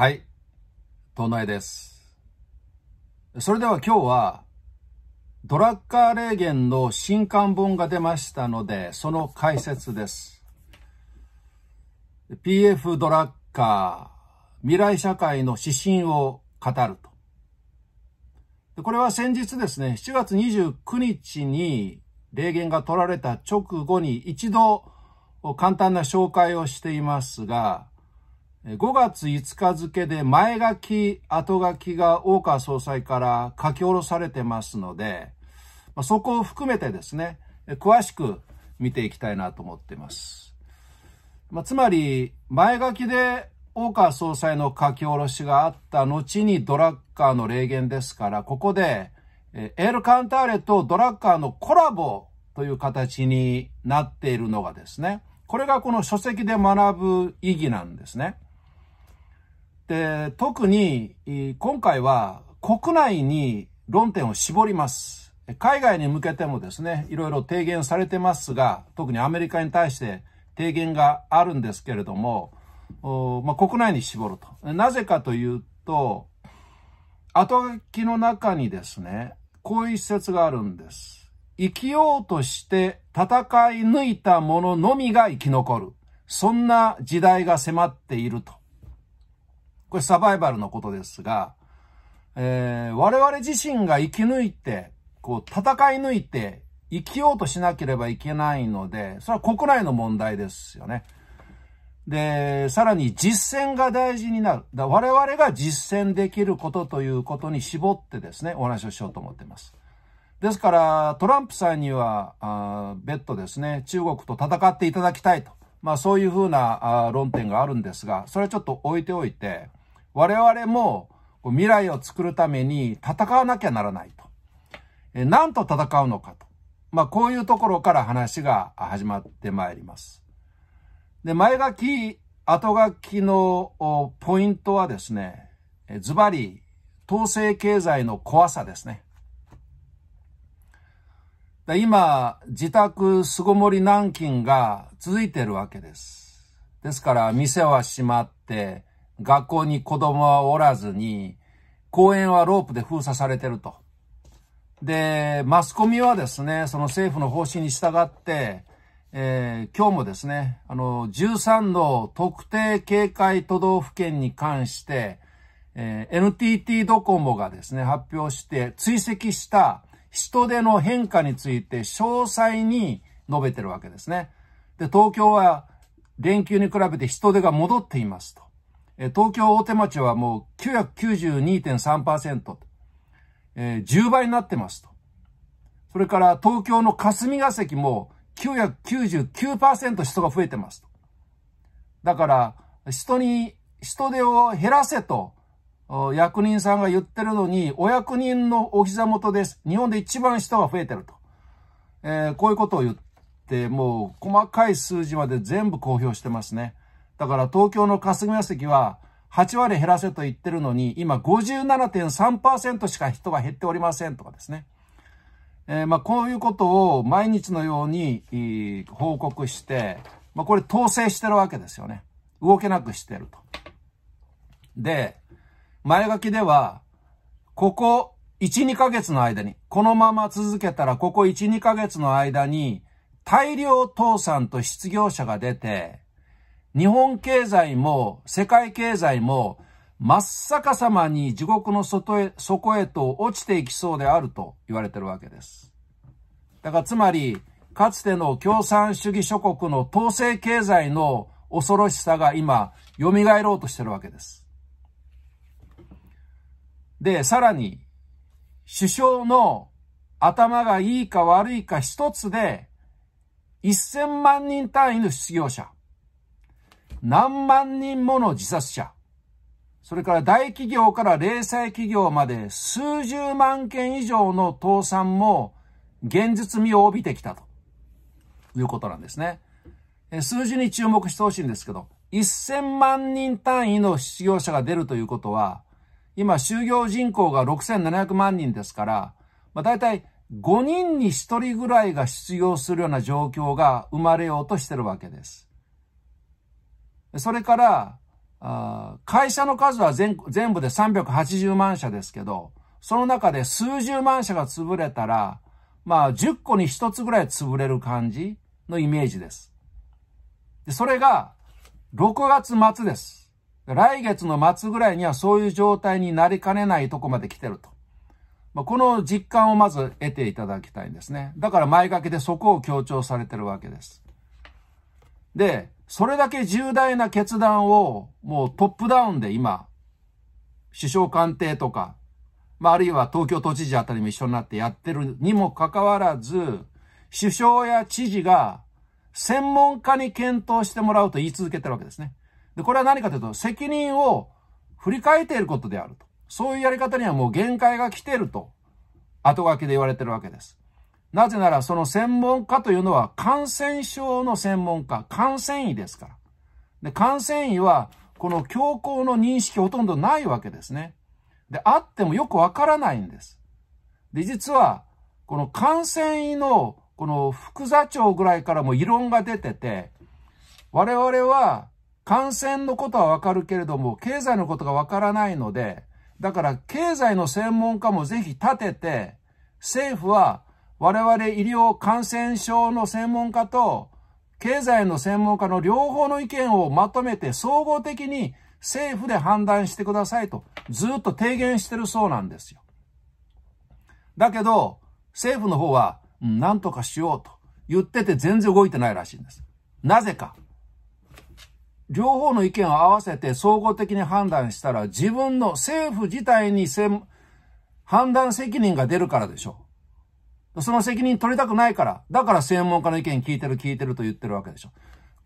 はい。東内です。それでは今日は、ドラッカー霊言の新刊本が出ましたので、その解説です。PF ドラッカー、未来社会の指針を語ると。これは先日ですね、7月29日に霊言が取られた直後に一度簡単な紹介をしていますが、5月5日付で前書き、後書きが大川総裁から書き下ろされてますので、そこを含めてですね、詳しく見ていきたいなと思っています。まあ、つまり、前書きで大川総裁の書き下ろしがあった後にドラッカーの霊言ですから、ここで、エール・カンターレとドラッカーのコラボという形になっているのがですね、これがこの書籍で学ぶ意義なんですね。で、特に今回は国内に論点を絞ります。海外に向けてもですね、いろいろ提言されてますが、特にアメリカに対して提言があるんですけれども、まあ、国内に絞ると。なぜかというと、後書きの中にですね、こういう施設があるんです。生きようとして戦い抜いた者のみが生き残る。そんな時代が迫っていると。これサバイバルのことですが、えー、我々自身が生き抜いて、こう、戦い抜いて、生きようとしなければいけないので、それは国内の問題ですよね。で、さらに実践が大事になる。だ我々が実践できることということに絞ってですね、お話をしようと思っています。ですから、トランプさんには、あ別途ですね、中国と戦っていただきたいと。まあそういうふうなあ論点があるんですが、それはちょっと置いておいて、我々も未来を作るために戦わなきゃならないと。え何と戦うのかと。まあ、こういうところから話が始まってまいります。で、前書き、後書きのポイントはですね、ズバリ、統制経済の怖さですね。今、自宅巣ごもり軟禁が続いているわけです。ですから、店は閉まって、学校に子供はおらずに、公園はロープで封鎖されてると。で、マスコミはですね、その政府の方針に従って、えー、今日もですね、あの、13の特定警戒都道府県に関して、えー、NTT ドコモがですね、発表して追跡した人出の変化について詳細に述べてるわけですね。で、東京は連休に比べて人出が戻っていますと。東京大手町はもう992.3%、えー、10倍になってますと。それから東京の霞が関も999%人が増えてますと。だから、人に、人手を減らせと、役人さんが言ってるのに、お役人のお膝元です。日本で一番人が増えてると。えー、こういうことを言って、もう細かい数字まで全部公表してますね。だから東京の霞が関は8割減らせと言ってるのに、今57.3%しか人が減っておりませんとかですね。えー、まあこういうことを毎日のように報告して、まあこれ統制してるわけですよね。動けなくしてると。で、前書きでは、ここ1、2ヶ月の間に、このまま続けたらここ1、2ヶ月の間に大量倒産と失業者が出て、日本経済も世界経済も真っ逆さまに地獄の外へ、底へと落ちていきそうであると言われてるわけです。だからつまり、かつての共産主義諸国の統制経済の恐ろしさが今、蘇ろうとしてるわけです。で、さらに、首相の頭がいいか悪いか一つで、1000万人単位の失業者。何万人もの自殺者、それから大企業から零細企業まで数十万件以上の倒産も現実味を帯びてきたということなんですね。数字に注目してほしいんですけど、1000万人単位の失業者が出るということは、今就業人口が6700万人ですから、まあ、大体5人に1人ぐらいが失業するような状況が生まれようとしてるわけです。それから、あ会社の数は全全部で380万社ですけど、その中で数十万社が潰れたら、まあ10個に1つぐらい潰れる感じのイメージです。でそれが6月末です。来月の末ぐらいにはそういう状態になりかねないとこまで来てると。まあ、この実感をまず得ていただきたいんですね。だから前掛けでそこを強調されてるわけです。で、それだけ重大な決断をもうトップダウンで今、首相官邸とか、まあ、あるいは東京都知事あたりも一緒になってやってるにもかかわらず、首相や知事が専門家に検討してもらうと言い続けてるわけですね。で、これは何かというと、責任を振り返っていることであると。そういうやり方にはもう限界が来てると、後書きで言われてるわけです。なぜならその専門家というのは感染症の専門家、感染医ですから。で、感染医はこの教皇の認識ほとんどないわけですね。で、あってもよくわからないんです。で、実は、この感染医のこの副座長ぐらいからも異論が出てて、我々は感染のことはわかるけれども、経済のことがわからないので、だから経済の専門家もぜひ立てて、政府は我々医療感染症の専門家と経済の専門家の両方の意見をまとめて総合的に政府で判断してくださいとずっと提言してるそうなんですよ。だけど、政府の方は、うん、何とかしようと言ってて全然動いてないらしいんです。なぜか。両方の意見を合わせて総合的に判断したら自分の政府自体に判断責任が出るからでしょう。その責任取りたくないから。だから専門家の意見聞いてる聞いてると言ってるわけでしょ。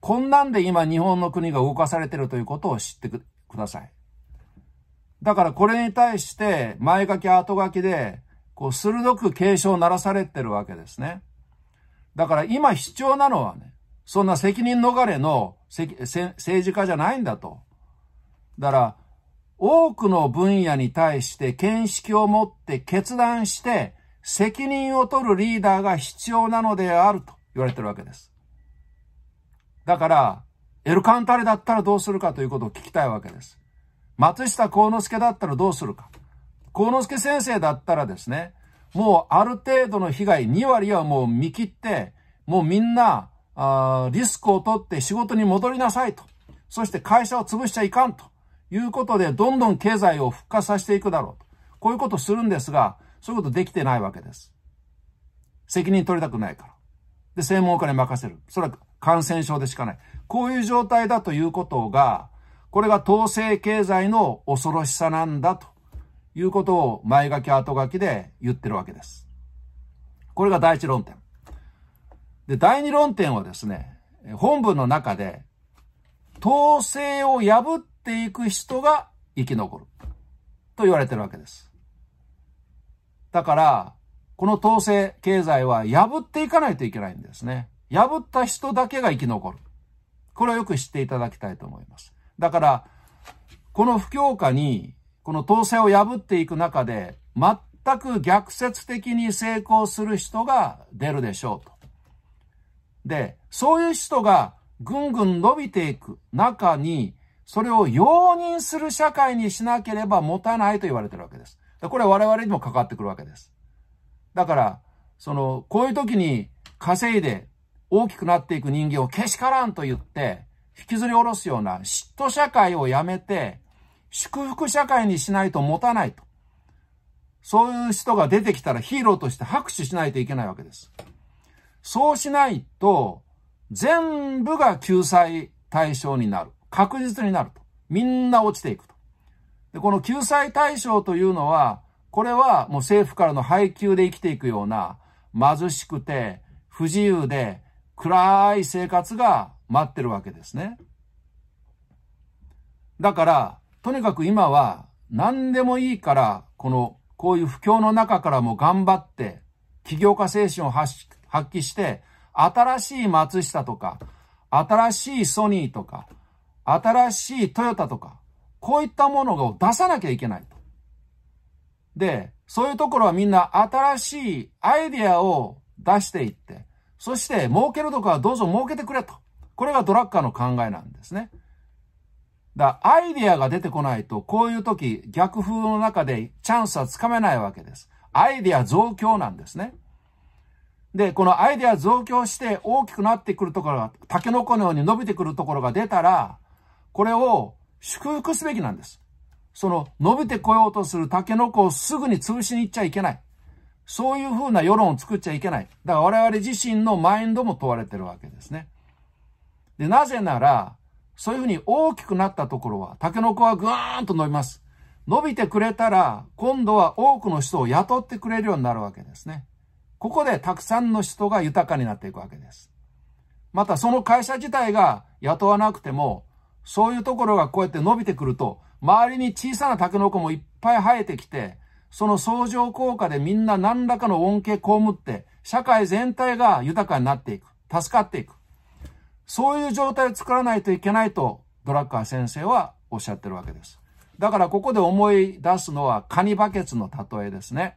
こんなんで今日本の国が動かされてるということを知ってください。だからこれに対して前書き後書きで、こう鋭く警鐘を鳴らされてるわけですね。だから今必要なのはね、そんな責任逃れの政治家じゃないんだと。だから、多くの分野に対して見識を持って決断して責任を取るリーダーが必要なのであると言われてるわけです。だから、エルカンタレだったらどうするかということを聞きたいわけです。松下幸之助だったらどうするか。幸之助先生だったらですね、もうある程度の被害、2割はもう見切って、もうみんな、あリスクを取って仕事に戻りなさいと。そして会社を潰しちゃいかんということで、どんどん経済を復活させていくだろうと。こういうことをするんですが、そういうことできてないわけです。責任取りたくないから。で、専門家に任せる。それは感染症でしかない。こういう状態だということが、これが統制経済の恐ろしさなんだということを前書き後書きで言ってるわけです。これが第一論点。で、第二論点はですね、本文の中で、統制を破っていく人が生き残ると言われてるわけです。だから、この統制経済は破っていかないといけないんですね。破った人だけが生き残る。これをよく知っていただきたいと思います。だから、この不況下に、この統制を破っていく中で、全く逆説的に成功する人が出るでしょうと。で、そういう人がぐんぐん伸びていく中に、それを容認する社会にしなければ持たないと言われてるわけです。これは我々にも関わってくるわけです。だから、その、こういう時に稼いで大きくなっていく人間をけしからんと言って、引きずり下ろすような嫉妬社会をやめて、祝福社会にしないと持たないと。そういう人が出てきたらヒーローとして拍手しないといけないわけです。そうしないと、全部が救済対象になる。確実になると。みんな落ちていくと。で、この救済対象というのは、これはもう政府からの配給で生きていくような貧しくて不自由で暗い生活が待ってるわけですね。だから、とにかく今は何でもいいから、この、こういう不況の中からも頑張って、起業家精神を発揮して、新しい松下とか、新しいソニーとか、新しいトヨタとか、こういったものを出さなきゃいけないと。で、そういうところはみんな新しいアイディアを出していって、そして儲けるとこはどうぞ儲けてくれと。これがドラッカーの考えなんですね。だアイディアが出てこないと、こういう時、逆風の中でチャンスはつかめないわけです。アイディア増強なんですね。で、このアイディア増強して大きくなってくるところが、竹の子のように伸びてくるところが出たら、これを祝福すべきなんです。その伸びてこようとするタケノコをすぐに潰しに行っちゃいけない。そういうふうな世論を作っちゃいけない。だから我々自身のマインドも問われてるわけですね。で、なぜなら、そういうふうに大きくなったところは、タケノコはぐーんと伸びます。伸びてくれたら、今度は多くの人を雇ってくれるようになるわけですね。ここでたくさんの人が豊かになっていくわけです。またその会社自体が雇わなくても、そういうところがこうやって伸びてくると、周りに小さなタケノコもいっぱい生えてきて、その相乗効果でみんな何らかの恩恵被って、社会全体が豊かになっていく。助かっていく。そういう状態を作らないといけないと、ドラッカー先生はおっしゃってるわけです。だからここで思い出すのはカニバケツの例えですね。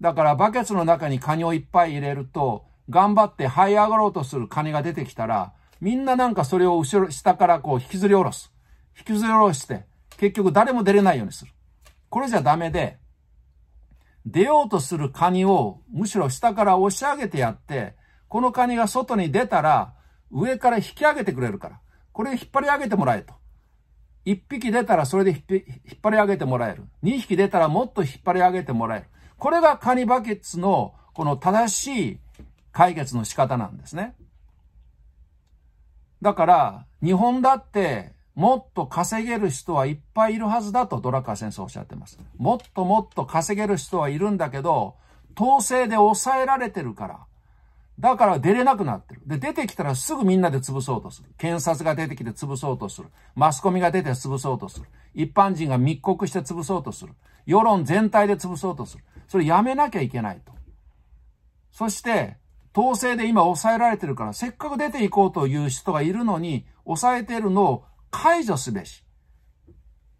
だからバケツの中にカニをいっぱい入れると、頑張って這い上がろうとするカニが出てきたら、みんななんかそれを後ろ、下からこう引きずり下ろす。引きずり下ろして、結局誰も出れないようにする。これじゃダメで、出ようとするカニをむしろ下から押し上げてやって、このカニが外に出たら上から引き上げてくれるから、これ引っ張り上げてもらえと。一匹出たらそれで引っ張り上げてもらえる。二匹出たらもっと引っ張り上げてもらえる。これがカニバケツのこの正しい解決の仕方なんですね。だから、日本だってもっと稼げる人はいっぱいいるはずだとドラッカー先生おっしゃってます。もっともっと稼げる人はいるんだけど、統制で抑えられてるから。だから出れなくなってる。で、出てきたらすぐみんなで潰そうとする。検察が出てきて潰そうとする。マスコミが出て潰そうとする。一般人が密告して潰そうとする。世論全体で潰そうとする。それやめなきゃいけないと。そして、統制で今抑えられてるから、せっかく出ていこうという人がいるのに、抑えているのを解除すべし。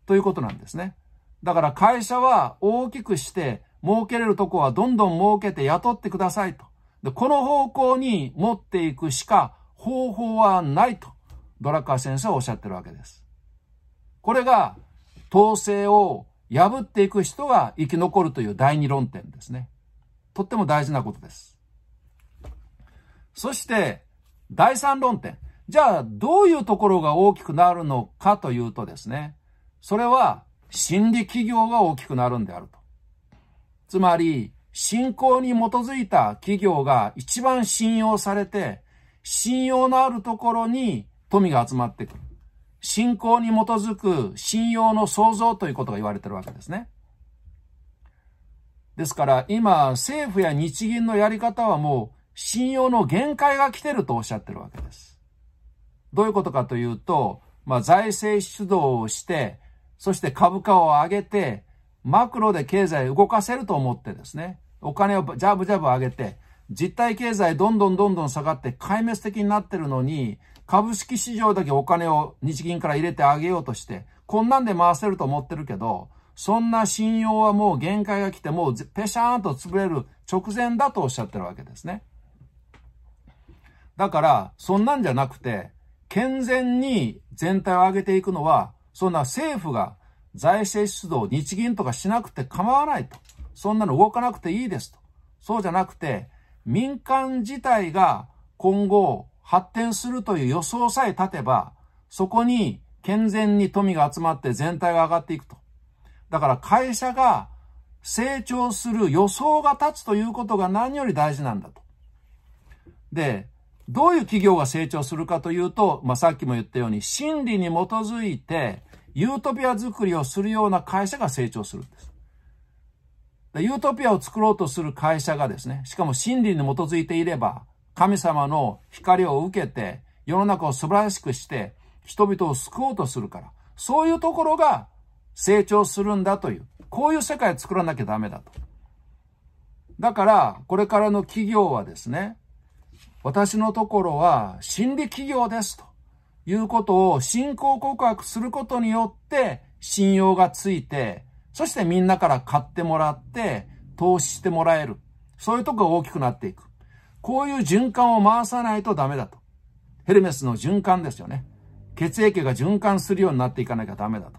ということなんですね。だから会社は大きくして、儲けれるとこはどんどん儲けて雇ってくださいと。で、この方向に持っていくしか方法はないと、ドラッカー先生はおっしゃってるわけです。これが、統制を破っていく人が生き残るという第二論点ですね。とっても大事なことです。そして、第三論点。じゃあ、どういうところが大きくなるのかというとですね、それは、心理企業が大きくなるんであると。つまり、信仰に基づいた企業が一番信用されて、信用のあるところに富が集まってくる。信仰に基づく信用の創造ということが言われてるわけですね。ですから今政府や日銀のやり方はもう信用の限界が来てるとおっしゃってるわけです。どういうことかというと、まあ、財政出動をして、そして株価を上げて、マクロで経済を動かせると思ってですね、お金をジャブジャブ上げて、実体経済どんどんどんどん下がって壊滅的になってるのに、株式市場だけお金を日銀から入れてあげようとして、こんなんで回せると思ってるけど、そんな信用はもう限界が来て、もうペシャーンと潰れる直前だとおっしゃってるわけですね。だから、そんなんじゃなくて、健全に全体を上げていくのは、そんな政府が財政出動、日銀とかしなくて構わないと。そんなの動かなくていいですと。そうじゃなくて、民間自体が今後発展するという予想さえ立てば、そこに健全に富が集まって全体が上がっていくと。だから会社が成長する予想が立つということが何より大事なんだと。で、どういう企業が成長するかというと、まあ、さっきも言ったように、真理に基づいて、ユートピア作りをするような会社が成長するんです。ユートピアを作ろうとする会社がですね、しかも真理に基づいていれば、神様の光を受けて、世の中を素晴らしくして、人々を救おうとするから、そういうところが成長するんだという、こういう世界を作らなきゃダメだと。だから、これからの企業はですね、私のところは心理企業ですということを信仰告白することによって信用がついて、そしてみんなから買ってもらって、投資してもらえる。そういうとこが大きくなっていく。こういう循環を回さないとダメだと。ヘルメスの循環ですよね。血液が循環するようになっていかなきゃダメだと。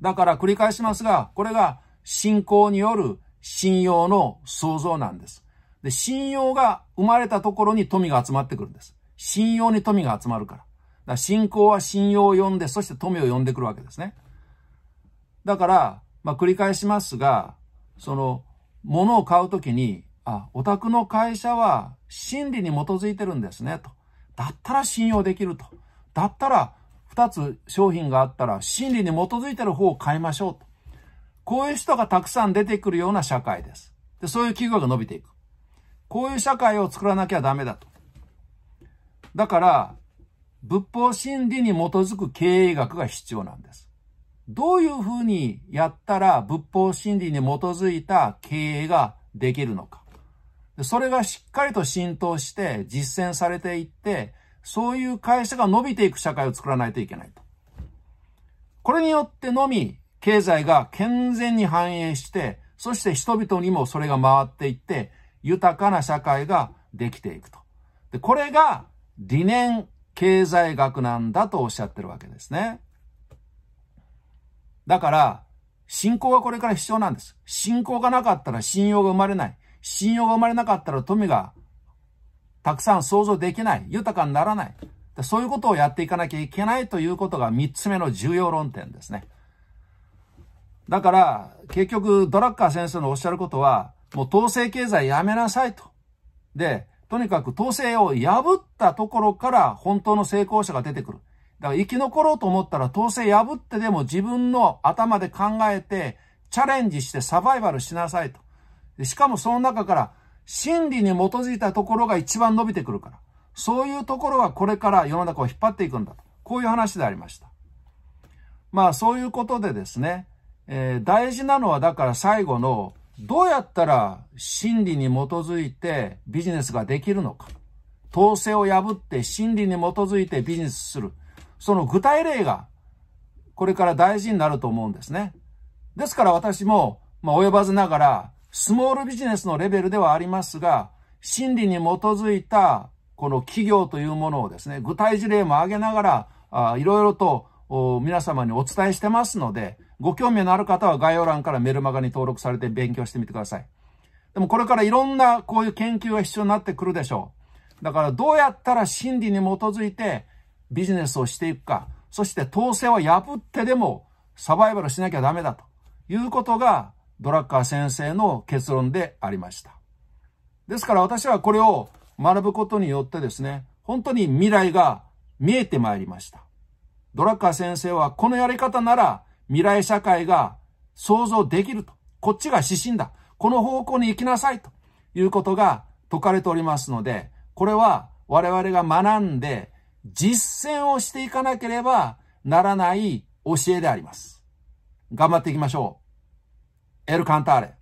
だから繰り返しますが、これが信仰による信用の創造なんです。で、信用が生まれたところに富が集まってくるんです。信用に富が集まるから。だから信仰は信用を呼んで、そして富を呼んでくるわけですね。だから、まあ、繰り返しますが、その、物を買うときに、あ、お宅の会社は真理に基づいてるんですね、と。だったら信用できると。だったら、二つ商品があったら、真理に基づいてる方を買いましょうと。こういう人がたくさん出てくるような社会です。で、そういう企業が伸びていく。こういう社会を作らなきゃダメだと。だから、仏法真理に基づく経営学が必要なんです。どういうふうにやったら仏法真理に基づいた経営ができるのか。それがしっかりと浸透して実践されていって、そういう会社が伸びていく社会を作らないといけないと。これによってのみ経済が健全に繁栄して、そして人々にもそれが回っていって、豊かな社会ができていくと。で、これが理念経済学なんだとおっしゃってるわけですね。だから、信仰はこれから必要なんです。信仰がなかったら信用が生まれない。信用が生まれなかったら富がたくさん想像できない。豊かにならない。そういうことをやっていかなきゃいけないということが三つ目の重要論点ですね。だから、結局、ドラッカー先生のおっしゃることは、もう統制経済やめなさいと。で、とにかく統制を破ったところから本当の成功者が出てくる。だから生き残ろうと思ったら統制破ってでも自分の頭で考えてチャレンジしてサバイバルしなさいと。しかもその中から真理に基づいたところが一番伸びてくるから。そういうところがこれから世の中を引っ張っていくんだと。こういう話でありました。まあそういうことでですね、えー、大事なのはだから最後のどうやったら真理に基づいてビジネスができるのか。統制を破って真理に基づいてビジネスする。その具体例がこれから大事になると思うんですね。ですから私も、まあ、及ばずながら、スモールビジネスのレベルではありますが、真理に基づいたこの企業というものをですね、具体事例も挙げながら、あいろいろと皆様にお伝えしてますので、ご興味のある方は概要欄からメルマガに登録されて勉強してみてください。でもこれからいろんなこういう研究が必要になってくるでしょう。だからどうやったら真理に基づいてビジネスをしていくか、そして統制を破ってでもサバイバルしなきゃダメだということがドラッカー先生の結論でありました。ですから私はこれを学ぶことによってですね、本当に未来が見えてまいりました。ドラッカー先生はこのやり方なら未来社会が想像できると。こっちが指針だ。この方向に行きなさいということが説かれておりますので、これは我々が学んで実践をしていかなければならない教えであります。頑張っていきましょう。エルカンターレ。